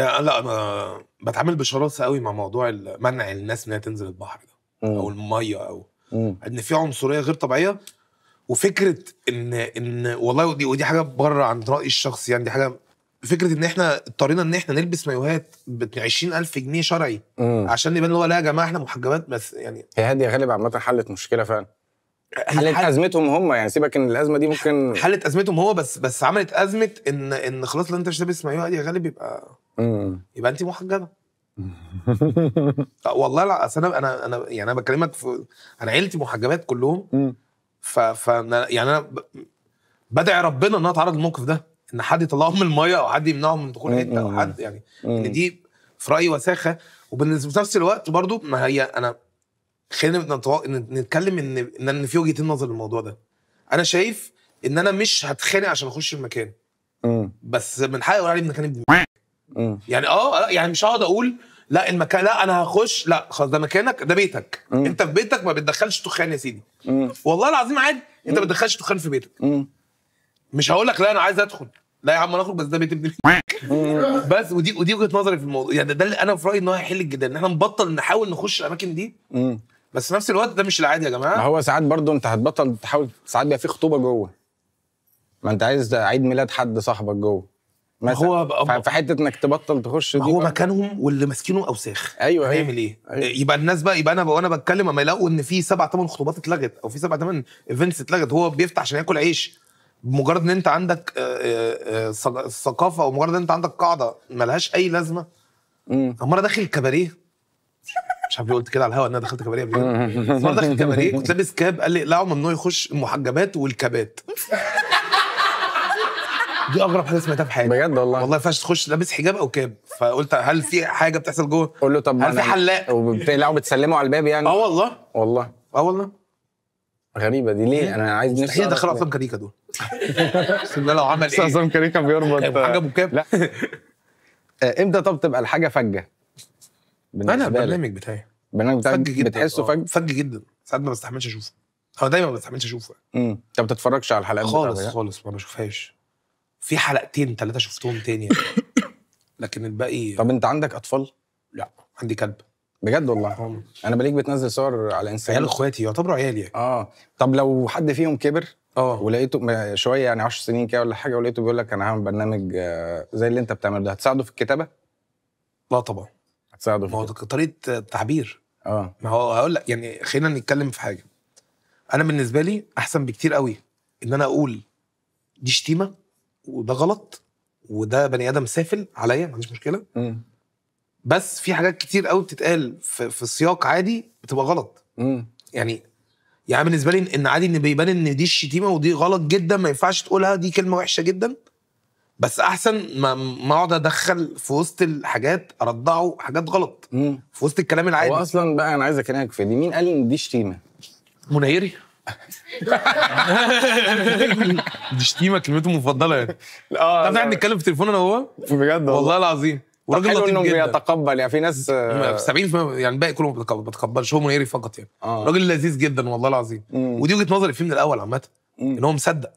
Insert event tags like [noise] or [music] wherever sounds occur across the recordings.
آه، آه، لا انا بتعامل بشراسه قوي مع موضوع منع الناس انها تنزل البحر ده او الميه او ان في عنصريه غير طبيعيه وفكره ان ان والله ودي ودي حاجه بره عن رايي الشخصي يعني دي حاجه فكره ان احنا اضطرينا ان احنا نلبس مايوهات ب 20000 جنيه شرعي مم. عشان نبان اللي هو لا يا جماعه احنا محجبات بس يعني هي هادي غالب عامه حلت مشكله فعلا حلت حل... ازمتهم هم يعني سيبك ان الازمه دي ممكن حلت ازمتهم هو بس بس عملت ازمه ان ان خلاص لو انت مش لابس مايوه دي غالب يبقى يبقى انت محجبه [laughs] والله لا اصل انا انا انا يعني انا بكلمك في انا عيلتي محجبات كلهم ف ف يعني انا بدعي ربنا ان انا اتعرض للموقف ده ان حد يطلعهم من الميه او حد يمنعهم من دخول حته او حد يعني ان دي في رايي وساخه وبالنسبه في نفس الوقت برضو ما هي انا خلينا نتكلم ان ان في وجهتين نظر للموضوع ده انا شايف ان انا مش هتخانق عشان اخش المكان بس من حقي اقول عليه ان كان ابن مم. يعني آه،, اه يعني مش هقعد اقول لا المكان لا انا هخش لا خلاص ده مكانك ده بيتك مم. انت في بيتك ما بتدخلش دخان يا سيدي مم. والله العظيم عادي انت ما بتدخلش دخان في بيتك مم. مش هقول لك لا انا عايز ادخل لا يا عم انا اخرج بس ده بيت ابن بس ودي ودي وجهه نظري في الموضوع يعني ده اللي انا في رايي ان هو هيحل الجدال ان احنا نبطل نحاول نخش الاماكن دي مم. بس في نفس الوقت ده مش العادي يا جماعه ما هو ساعات برضه انت هتبطل تحاول ساعات بيبقى في خطوبه جوه ما انت عايز عيد ميلاد حد صاحبك جوه هو في حته انك تبطل تخش دي هو مكانهم واللي ماسكينه اوساخ أيوة،, ايوه هيعمل ايه؟ أيوة. يبقى الناس بقى يبقى انا وانا بتكلم اما يلاقوا ان في سبع ثمان خطوبات اتلغت او في سبع ثمان ايفنتس اتلغت هو بيفتح عشان ياكل عيش بمجرد ان انت عندك آه، آه، آه، ثقافه او مجرد ان انت عندك قاعده ملهاش اي لازمه امم انا داخل كباريه مش عارف ليه قلت كده على الهوا ان انا دخلت كباريه قبل كده مره داخل كباريه كنت لابس كاب قال لي لا ممنوع يخش المحجبات والكابات دي اغرب حاجه سمعتها في حياتي بجد والله والله ما ينفعش تخش لابس حجاب او كاب فقلت هل في حاجه بتحصل جوه؟ قول له طب هل في حلاق؟ وبتقلعوا بتسلموا على الباب يعني اه والله والله اه والله غريبه دي ليه انا عايز نفسي ادخل اصلا كريكه دول [laughs] بسم الله لو عمل ايه اصلا كريكه بيربط حاجه بكاب لا آه، امتى طب تبقى الحاجه فجه انا البرنامج بتاعي البرنامج جدا بتحسه آه، فج فج جدا ساعات ما بستحملش اشوفه هو دايما ما بستحملش اشوفه امم انت ما بتتفرجش على الحلقات خالص يعني؟ خالص ما بشوفهاش في حلقتين ثلاثه شفتهم تاني يعني. [coughs] لكن الباقي طب انت عندك اطفال؟ لا عندي كلب بجد والله اه. انا بليك بتنزل صور على انستغرام عيال اخواتي يعتبروا عيالي يعني. اه طب لو حد فيهم كبر اه ولقيته شويه يعني 10 سنين كده ولا حاجه ولقيته بيقول لك انا هعمل برنامج آه، زي اللي انت بتعمله ده هتساعده في الكتابه؟ لا طبعا هتساعده في ما هو طريقه تعبير اه ما هو هقول لك يعني خلينا نتكلم في حاجه انا بالنسبه لي احسن بكتير قوي ان انا اقول دي شتيمه وده غلط وده بني ادم سافل عليا ما عنديش مشكله مم. بس في حاجات كتير قوي بتتقال في, في سياق عادي بتبقى غلط مم. يعني يعني بالنسبه لي ان عادي ان بيبان ان دي الشتيمه ودي غلط جدا ما ينفعش تقولها دي كلمه وحشه جدا بس احسن ما ما اقعد ادخل في وسط الحاجات ارضعه حاجات غلط مم. في وسط الكلام العادي هو اصلا بقى انا عايز اكلمك في دي مين قال ان دي شتيمه؟ منيري دي شتيمه كلمته المفضله يعني اه طب احنا بنتكلم في تليفون انا وهو بجد والله العظيم وراجل لطيف جدا بيتقبل يعني في ناس 70% آه، يعني الباقي كله ما بتقبلش هو منيري فقط يعني آه. راجل لذيذ جدا والله العظيم مم. ودي وجهه نظري فيه من الاول عامه ان هو مصدق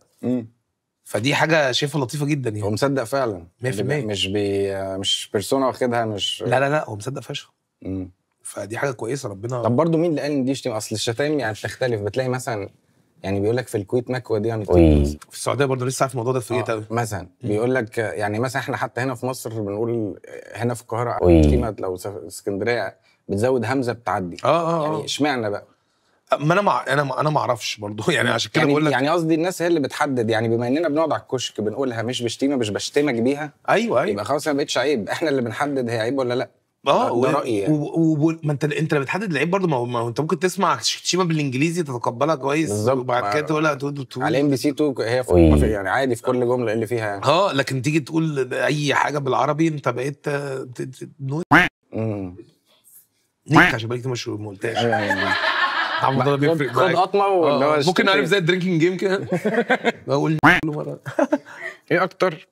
فدي حاجه شايفها لطيفه جدا يعني هو مصدق فعلا 100% مش بي مش بيرسونا واخدها مش لا لا لا هو مصدق فشخ فدي حاجه كويسه ربنا طب برضه مين اللي قال ان دي شتيمه اصل الشتايم يعني بتختلف بتلاقي مثلا يعني بيقول لك في الكويت مكوى دي يعني في السعوديه برضه لسه عارف الموضوع ده في آه، ايه مثلا بيقول لك يعني مثلا احنا حتى هنا في مصر بنقول هنا في القاهره قيمه لو اسكندريه بتزود همزه بتعدي اه اه يعني آه. اشمعنى بقى أه، ما انا مع... انا ما... انا ما اعرفش برضه [laughs] يعني عشان كده يعني بقول لك يعني قصدي الناس هي اللي بتحدد يعني بما اننا بنقعد على الكشك بنقولها مش بشتيمه مش بشتمك بيها ايوه ايوه يبقى خلاص ما بقتش عيب احنا اللي بنحدد هي عيب ولا لا آه،, اه و... رايي يعني. وما و... انت انت بتحدد لعيب برضه ما هو ما... انت ممكن تسمع شيما بالانجليزي تتقبلها كويس بالظبط وبعد كده تقولها تقول تقول على ام بي سي 2 هي في يعني عادي في كل جمله اللي فيها يعني. اه لكن تيجي تقول اي حاجه بالعربي انت بقيت نو نيك عشان بقيت مش مونتاج أيوة، أيوة، أيوة. بيفرق خد قطمه آه، آه. ممكن عارف زي الدرينكينج جيم كده [laughs] بقول مره ايه اكتر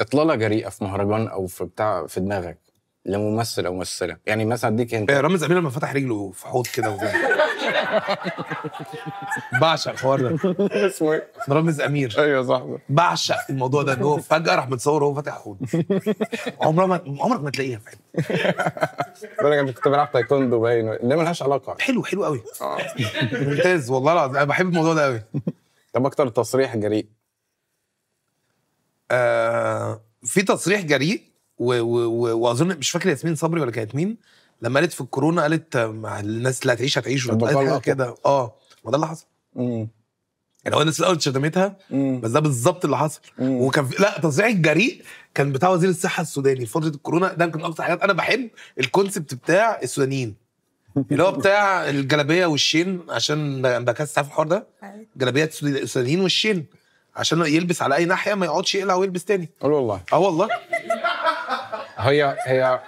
اطلاله جريئه في مهرجان او في بتاع في دماغك لممثل او ممثله يعني مثلا اديك انت إيه، رامز امين لما فتح رجله في حوض كده [laughs] بعشق الحوار ده اسمه إيه؟ رامز امير ايوه صح بعشق الموضوع ده ان هو فجاه راح متصور وهو فاتح حوض عمرها ما عمرك ما تلاقيها في حته [laughs] انا كنت بلعب تايكوندو باين ده ملهاش علاقه حلو حلو قوي آه. ممتاز والله العظيم انا بحب الموضوع ده قوي طب اكتر تصريح جريء آه في تصريح جريء و و واظن مش فاكر ياسمين صبري ولا كانت مين لما قالت في الكورونا قالت الناس اللي هتعيش هتعيش كده اه ما ده اللي حصل امم يعني هو الناس الاول شتمتها بس ده بالظبط اللي حصل مم. وكان في... لا تصريح الجريء كان بتاع وزير الصحه السوداني في فتره الكورونا ده كان اكتر حاجات انا بحب الكونسبت بتاع السودانيين اللي هو بتاع الجلابيه والشين عشان بكاس عارف الحوار ده؟ أيوة. جلابيه السودانيين والشين عشان يلبس على اي ناحيه ما يقعدش يقلع ويلبس تاني اه والله اه والله هي هي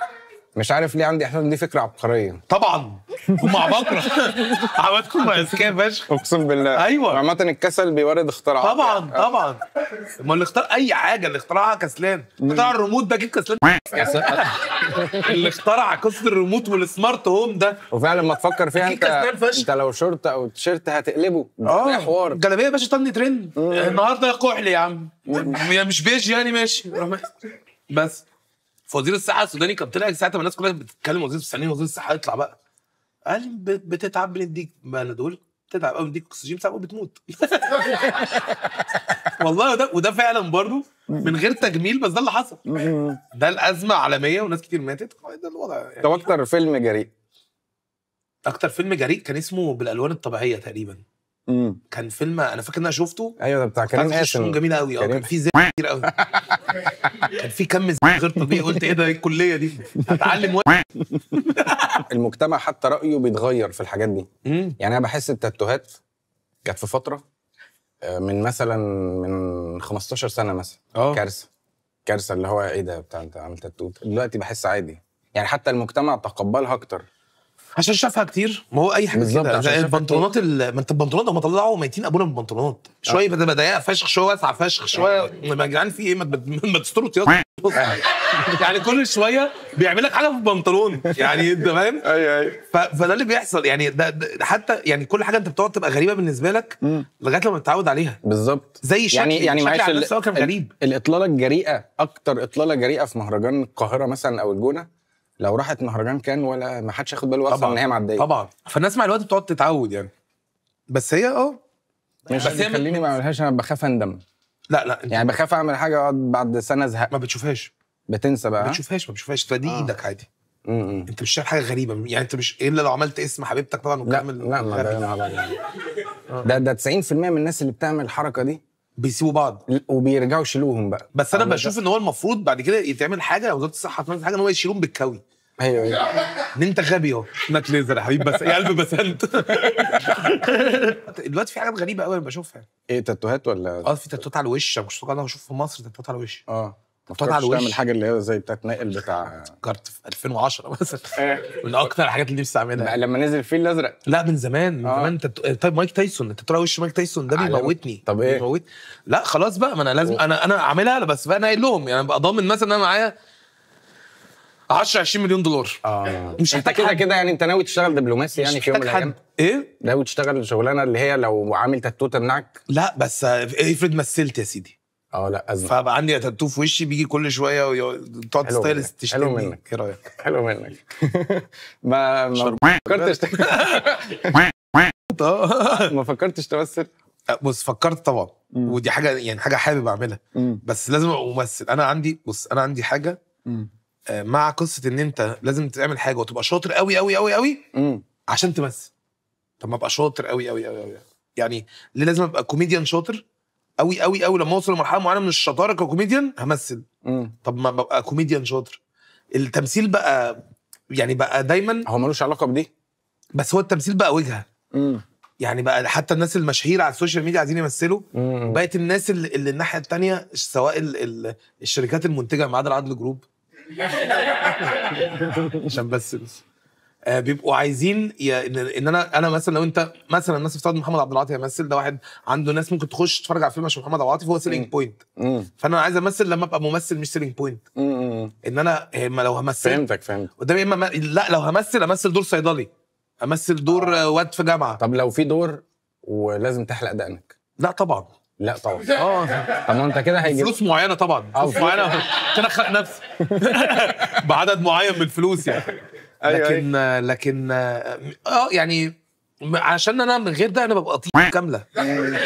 مش عارف ليه عندي احساس ان دي فكره عبقريه طبعا ومع عباقره [laughs] عملتكم اذكى فشخ اقسم بالله ايوه عامه الكسل بيورد اختراعات طبعا طبعا ما اللي اختار اي حاجه اللي اخترعها كسلان اخترع الريموت ده جيب كسلان [laughs] اللي اخترع قصه الريموت والسمارت هوم ده وفعلا لما تفكر فيها انت انت لو شورت او تيشيرت هتقلبه اه حوار جلابيه يا باشا طن ترند النهارده كحل يا عم مش بيج يعني ماشي بس فوزير الصحه السوداني كان طلع ساعتها الناس كلها بتتكلم وزير السوداني وزير الصحه يطلع بقى قال بتتعب بنديك بنادول بتتعب قوي بنديك اكسجين ساعه بتموت [laughs] والله وده وده فعلا برضه من غير تجميل بس ده اللي حصل ده الازمه عالميه وناس كتير ماتت ده الوضع يعني. ده اكتر فيلم جريء اكتر فيلم جريء كان اسمه بالالوان الطبيعيه تقريبا مم. كان فيلم انا فاكر ان انا شفته ايوه ده بتاع كريم قاسم جميل قوي اه كان في زي كتير قوي [laughs] كان في كم غير طبيعي قلت ايه ده ايه الكليه دي هتعلم و... [laughs] المجتمع حتى رايه بيتغير في الحاجات دي مم. يعني انا بحس التاتوهات كانت في فتره آه، من مثلا من 15 سنه مثلا أوه. كارثه كارثه اللي هو ايه ده بتاع انت عملت تاتو دلوقتي بحس عادي يعني حتى المجتمع تقبلها اكتر عشان شافها كتير ما هو اي حاجه بالظبط البنطلونات ما انت البنطلونات هم طلعوا ميتين ابونا من البنطلونات شويه آه. بدا ضيقه فشخ شويه واسعه فشخ شويه آه. يا جدعان في ايه ما, تستروا تستروا [laughs] يعني كل شويه بيعمل لك حاجه في البنطلون يعني انت فاهم؟ [laughs] ايوه ايوه فده اللي بيحصل يعني ده, حتى يعني كل حاجه انت بتقعد تبقى غريبه بالنسبه لك لغايه لما تتعود عليها بالظبط زي شكل يعني يعني معلش كان غريب الاطلاله الجريئه اكتر اطلاله جريئه في مهرجان القاهره مثلا او الجونه لو راحت مهرجان كان ولا ما حدش ياخد باله اصلا ان هي معديه طبعا فالناس مع الوقت بتقعد تتعود يعني بس هي اه مش بس هي يعني خليني ما اعملهاش انا بخاف اندم لا لا يعني بخاف اعمل حاجه اقعد بعد سنه ازهق ما بتشوفهاش بتنسى بقى ما بتشوفهاش ما بتشوفهاش فدي آه. ايدك عادي م-م. انت مش شايف حاجه غريبه يعني انت مش الا لو عملت اسم حبيبتك طبعا وكامل لا, لا, لا, لا, لا, لا, لا, لا ده ده 90% من الناس اللي بتعمل الحركه دي بيسيبوا بعض وبيرجعوا يشيلوهم بقى بس انا بشوف ان هو المفروض بعد كده يتعمل حاجه وزاره الصحه تعمل حاجه ان هو يشيلوهم بالكوي ايوه ايوه ان انت غبي اهو [laughs] انك ليزر يا حبيبي بس يا قلب بسنت [laughs] دلوقتي في حاجات غريبه قوي انا بشوفها ايه تاتوهات ولا اه في تاتوهات على الوش انا بشوف في مصر تاتوهات على الوش اه على بتقعد تعمل حاجه اللي هي زي بتاعت ناقل بتاع فكرت في 2010 [laughs] مثلا آه. من اكتر الحاجات اللي نفسي اعملها لما نزل الفيل الازرق لا من زمان من آه. زمان انت طيب مايك تايسون انت ترى وش مايك تايسون ده بيموتني طب ايه بيموت لا خلاص بقى ما انا لازم انا انا اعملها بس بقى ناقل لهم يعني ابقى ضامن مثلا انا معايا 10 20 مليون دولار اه مش محتاج كده كده يعني انت ناوي تشتغل دبلوماسي يعني في يوم من الايام ايه ناوي تشتغل شغلانه اللي هي لو عامل تاتو تمنعك لا بس افرض مثلت يا سيدي اه لا ازمه فبقى عندي تاتو في وشي بيجي كل شويه تقعد ستايلست تشتمني ايه رايك؟ [laughs] حلو منك [laughs] ما ما فكرتش [laughs] ما فكرتش تمثل أه، بص فكرت طبعا ودي حاجه يعني حاجه حابب اعملها بس لازم ابقى ممثل انا عندي بص انا عندي حاجه أه، مع قصه ان انت لازم تعمل حاجه وتبقى شاطر قوي قوي قوي قوي عشان تمثل طب ما ابقى شاطر قوي قوي قوي قوي يعني ليه لازم ابقى كوميديان شاطر قوي قوي قوي لما اوصل لمرحله معينه من الشطاره ككوميديان همثل مم. طب ما ببقى كوميديان شاطر التمثيل بقى يعني بقى دايما هو ملوش علاقه بدي بس هو التمثيل بقى وجهه مم. يعني بقى حتى الناس المشاهير على السوشيال ميديا عايزين يمثلوا بقت الناس اللي, اللي الناحيه الثانيه سواء الشركات المنتجه ما عدا العدل جروب [laughs] عشان بس, بس. آه، بيبقوا عايزين ان انا انا مثلا لو انت مثلا الناس افترض محمد عبد العاطي هيمثل ده واحد عنده ناس ممكن تخش تتفرج على فيلم عشان محمد عبد العاطي فهو سيلينج بوينت فانا عايز امثل لما ابقى ممثل مش سيلينج بوينت ان انا ما لو همثل فهمتك فهمت قدامي اما لا لو همثل امثل دور صيدلي امثل دور آه. واد في جامعه طب لو في دور ولازم تحلق دقنك لا طبعا لا طبعا اه طب ما انت كده هيجيب فلوس معينه طبعا فلوس معينه [laughs] كده خلق نفسي [laughs] بعدد معين من الفلوس يعني أيوة، أيوة. لكن لكن اه يعني عشان انا من غير ده انا ببقى طيب كامله [laughs]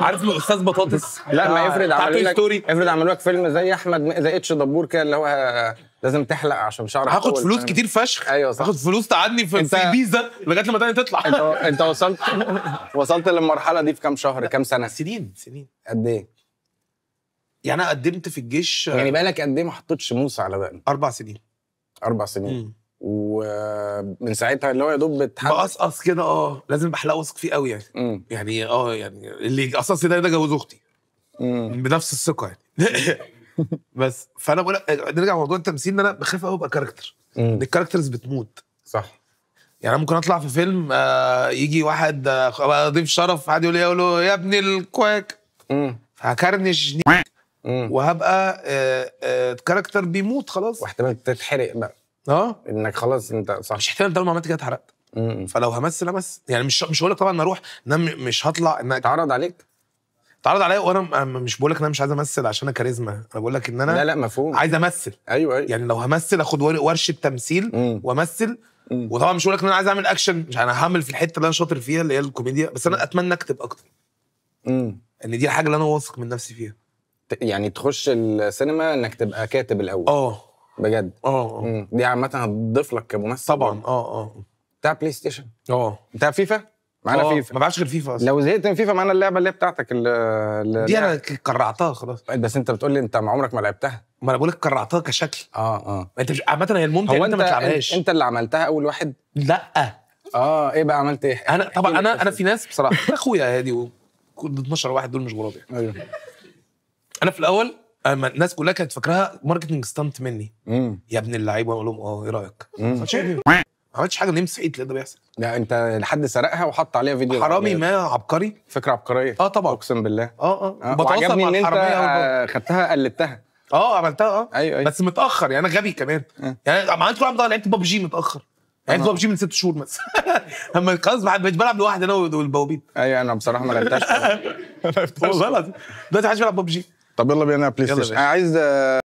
عارف من استاذ بطاطس لا ما افرض عملوا لك ستوري افرض عملوا لك فيلم زي احمد زي اتش دبور كده اللي هو لازم تحلق عشان شعرك هاخد فلوس كتير فشخ ايوه صح هاخد فلوس تقعدني في انت... بيزا لغايه لما تاني تطلع انت انت وصلت [laughs] وصلت للمرحله دي في كام شهر كام سنه سنين سنين قد ايه يعني انا قدمت في الجيش يعني بقالك قد ايه ما حطيتش موسى على بقى اربع سنين اربع سنين ومن ساعتها اللي هو يا دوب بتحب بقصقص كده اه لازم بحلق واثق فيه قوي يعني مم. يعني اه يعني اللي يقصقص ده ده جوز اختي بنفس الثقه يعني [laughs] بس فانا بقول نرجع لموضوع التمثيل ان انا بخاف قوي ابقى كاركتر ان الكاركترز بتموت صح يعني انا ممكن اطلع في فيلم آه يجي واحد آه ضيف شرف حد يقول لي يا ابني الكواك هكرنش وهبقى الكاركتر آه، آه، كاركتر بيموت خلاص واحتمال تتحرق بقى اه انك خلاص انت صح مش احتمال طالما عملت كده اتحرقت فلو همثل امثل يعني مش مش هقول لك طبعا اروح ان انا مش هطلع ان اتعرض عليك اتعرض عليا وانا مش بقول لك ان انا مش عايز امثل عشان انا كاريزما انا بقول لك ان انا لا لا مفهوم عايز امثل ايوه ايوه يعني لو همثل اخد ورشه تمثيل وامثل وطبعا مش بقول لك ان انا عايز اعمل اكشن مش انا هعمل في الحته اللي انا شاطر فيها اللي هي الكوميديا بس انا اتمنى اكتب اكتر امم ان دي الحاجه اللي انا واثق من نفسي فيها يعني تخش السينما انك تبقى كاتب الاول اه بجد اه دي عامه هتضيف لك كممثل طبعا اه اه بتاع بلاي ستيشن اه بتاع فيفا معانا آه. فيفا ما بعرفش غير فيفا اصلا لو زهقت من فيفا معانا اللعبه اللي بتاعتك اللي دي انا قرعتها خلاص بس انت بتقول لي انت مع عمرك ما لعبتها ما انا بقول لك قرعتها كشكل اه اه انت مش عامه هي الممتع هو انت ما تلعبهاش انت اللي عملتها اول واحد لا اه ايه بقى عملت ايه انا طبعا انا انا في ناس بصراحه [laughs] اخويا هادي و 12 واحد دول مش غراب يعني أيوه. انا في الاول اما الناس كلها كانت فاكراها ماركتنج ستانت مني مم. يا ابن اللعيبه اقول لهم اه ايه رايك؟ ما عملتش حاجه ليه صحيت اللي ده بيحصل لا انت حد سرقها وحط عليها فيديو حرامي ما عبقري فكره عبقريه اه طبعا اقسم بالله اه اه, آه. بتواصل مع الحراميه انت خدتها قلدتها اه عملتها اه ايوه ايوه بس متاخر يعني انا غبي كمان آه. يعني ما عملتش طبعا لعبت ببجي متاخر لعبت ببجي من ست شهور مثلا [laughs] اما خلاص بقيت بلعب لوحدي انا والبوابين ايوه انا بصراحه ما لعبتهاش [laughs] والله العظيم دلوقتي حدش بيلعب ببجي طب يلا بينا بلاي ستيشن عايز